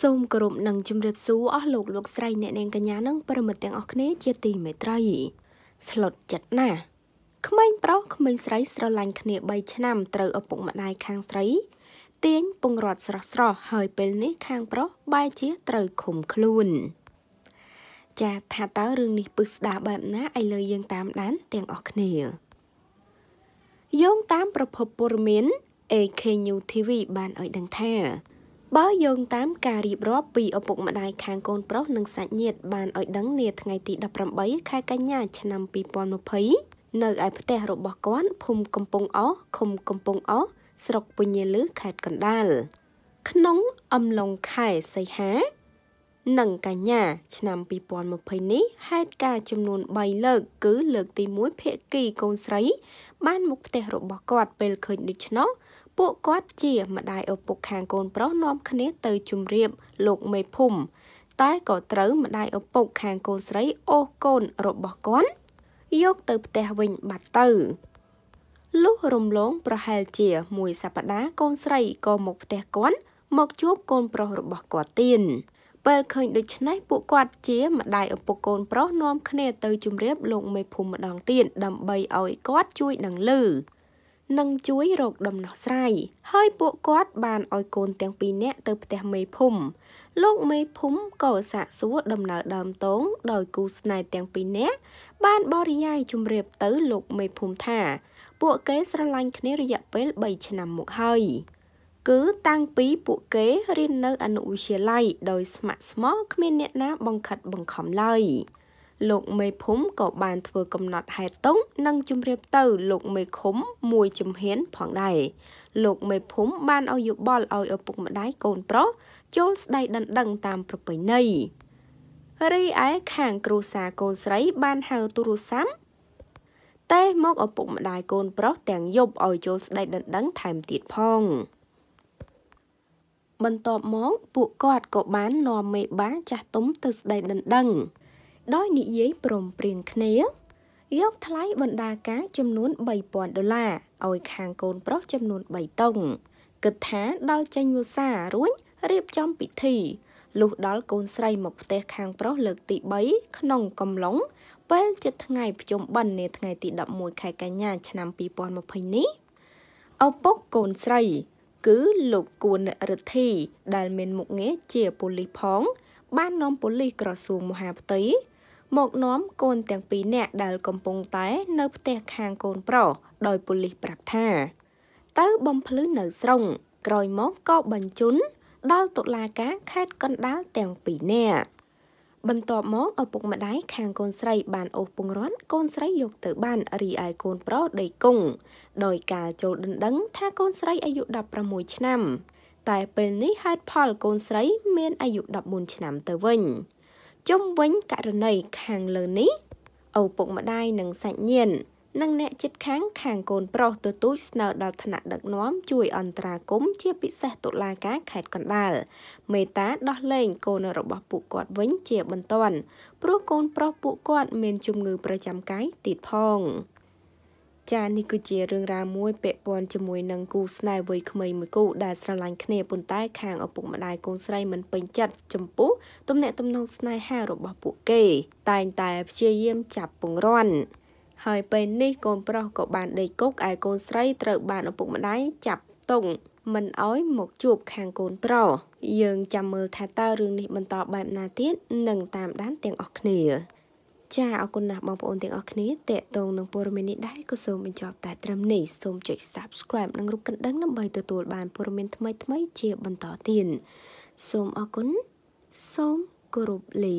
សូមគោរពនិងជម្រាបសួរអស់លោកលោកស្រីអ្នកនាងកញ្ញានិងប្រិមិត្តទាំងអស់គ្នា ជាទីមេត្រីស្លុតចិត្តណាស់ក្មេងប្រុសក្មេងស្រីស្រឡាញ់គ្នា3ឆ្នាំត្រូវឪពុកម្ដាយខាងស្រី ទាញពង្រត់ស្រស់ស្រស់ហើយពេលនេះខាងប្រុសបែរជាត្រូវឃុំខ្លួន ចាថាតើរឿងនេះពឹសស្ដារបែបណាឥឡូវយើងតាមដានទាំងអស់គ្នាយោងតាមប្រភពព័ត៌មាន AK New TV បានឲ្យដឹងថាបើយោងតាមការរៀបរាប់ពីឪពុកម្ដាយខាងកូនប្រុសនិងសាច់ញាតិបានឲ្យដឹងនាថ្ងៃទី18ខែកញ្ញាឆ្នាំ2020នៅឯផ្ទះរបស់គាត់ភូមិកំពង់អស់ឃុំកំពង់អស់ស្រុកពញាលឺខេត្តកណ្ដាលក្នុងអំឡុងខែសីហានិងកញ្ញាឆ្នាំ2020នេះហេតុការចំនួន3លើកគឺលើកទី1ភេកីកូនស្រី បានមកផ្ទះរបស់គាត់ពេលឃើញដូច្នោះពួកគាត់ជាម្ដាយឪពុកខាងកូនប្រុសនាំគ្នាទៅជម្រាបលោកមេភូមិតែក៏ត្រូវម្ដាយឪពុកខាងកូនស្រីអូសកូនរបស់គាត់យកទៅផ្ទះវិញបាត់ទៅលុះរំលងប្រហែលជា មួយសប្តាហ៍កូនស្រីក៏មកផ្ទះគាត់មកជួបកូន ប្រុសរបស់គាត់ទៀតពេលឃើញដូច្នេះពួកគាត់ជាម្ដាយឪពុកកូនប្រុសនាំគ្នាទៅជម្រាប លោកមេភូមិម្ដងទៀតដើម្បីឲ្យគាត់ជួយដឹងឮនិងជួយរកដំណោះស្រាយហើយពួកគាត់ បានឲ្យកូនទាំងពីរនាក់ទៅផ្ទះមេភូមិលោកមេភូមិក៏សាកសួរដំណើរដើមតងដោយ គូស្នេហ៍ទាំងពីរនាក់ បានបរិយាយជម្រាបទៅ លោកមេភូមិថាពួកគេស្រឡាញ់គ្នារយៈពេល3ឆ្នាំមកហើយគឺតាំងពីពួកគេរៀននៅអនុវិទ្យាល័យដោយស្ម័គ្រស្មោះគ្មានអ្នកណា បង្ខិតបង្ខំឡើយ។លោកមេភូមិក៏បានធ្វើកំណត់ហេតុតុងនិងជំរាបទៅ លោកមេឃុំមួយជំហានផងដែរលោកមេភូមិបានឲ្យយោបល់ឲ្យឪពុកម្ដាយកូនប្រុសចូលស្ដីដណ្ដឹងតាមប្រពៃណីរីឯខាងគ្រូសាកូនស្រីបានហៅទូរស័ព្ទតែមកឪពុកម្ដាយកូនប្រុសទាំងយប់ឲ្យចូលស្ដីដណ្ដឹងថែមទៀតផងបន្ទាប់មកពួកគាត់ក៏បាននាំមេ បាចាស់ទុំទៅស្ដីដណ្ដឹងដោយនិយាយព្រមព្រៀងគ្នាយកថ្លៃបណ្ដាការចំនួន3000ដុល្លារឲ្យខាងកូនប្រុសចំនួន3តុងគិតថាដល់ចេញវសារួចរៀបចំពិធីលុះដល់កូនស្រីមកផ្ទះខាងប្រុសលើកទី3ក្នុង កំឡុងពេលជិតថ្ងៃភ្ជុំបិណ្ឌនាថ្ងៃទី11ខែកញ្ញាឆ្នាំ2020នេះឪពុកកូនស្រី គឺលោកគួនរិទ្ធី ដែលមាន មុខងារជាប៉ូលីសផង បាននាំប៉ូលីសក្រសួងមហាផ្ទៃមកនាំកូនទាំងពីរនាក់ដែលកំពុងតែ នៅផ្ទះខាងកូនប្រុសដោយប៉ូលីសប្រាប់ថា ទៅបំភ្លឺនៅស្រុងក្រោយមកក៏បញ្ជូនដល់តុលាការខេត្តកណ្ដាលទាំងពីរនាក់បន្ទាប់មកឪពុកម្ដាយខាងកូនស្រីបានអូសពងរាន់កូនស្រីយកទៅបានរីឯកូនប្រុសដេកគង់ដោយការចូលដណ្ដឹងថាកូនស្រីអាយុ16ឆ្នាំតែពេលនេះហេតុផលកូនស្រីមានអាយុ14ឆ្នាំទៅវិញជុំវិញករណីខាងលើនេះឪពុកម្ដាយនិងសាច់ញាតិនិងអ្នកជិតខាងខាងកូនប្រុសទទូចស្នើដល់ថ្នាក់ដឹកនាំជួយអន្តរាគមជាពិសេសតុលាការខេត្តកណ្ដាលមេតាដោះលែងកូនរបស់ពួកគាត់វិញជាបន្ទាន់ព្រោះកូនប្រុសពួកគាត់មានជំងឺប្រចាំកាយទៀតផង។ចានេះគឺជារឿងរ៉ាវមួយពាក់ព័ន្ធជាមួយនឹងគូស្នេហ៍វ័យក្មេងមួយគូដែលស្រឡាញ់គ្នាប៉ុន្តែខាងឪពុកម្ដាយកូនស្រីមិនពេញចិត្តចំពោះ ទំនាក់ទំនងស្នេហារបស់ពួកគេ តែងតែព្យាយាមចាប់ពង្រាន់ ហើយពេលនេះកូនប្រុសក៏បានដេកគុកឯកូនស្រីត្រូវបានឪពុកម្ដាយចាប់តុងមិនអោយមកជួបខាងកូនប្រុសយើងចាំមើលថាតើរឿងនេះបន្តបែបណាទៀតនឹងតាមដានទាំងអស់គ្នាចាអរគុណណាស់បងប្អូនទាំងអស់គ្នាតេតងនឹងព័ត៌មាននេះដែរក៏សូមបញ្ចប់តែត្រឹមនេះសូមចុច Subscribe និងរូបកណ្ដឹងដើម្បីទទួល បានព័ត៌មានថ្មីៗជាបន្តទៀតសូមអរគុណសូមគោរពលា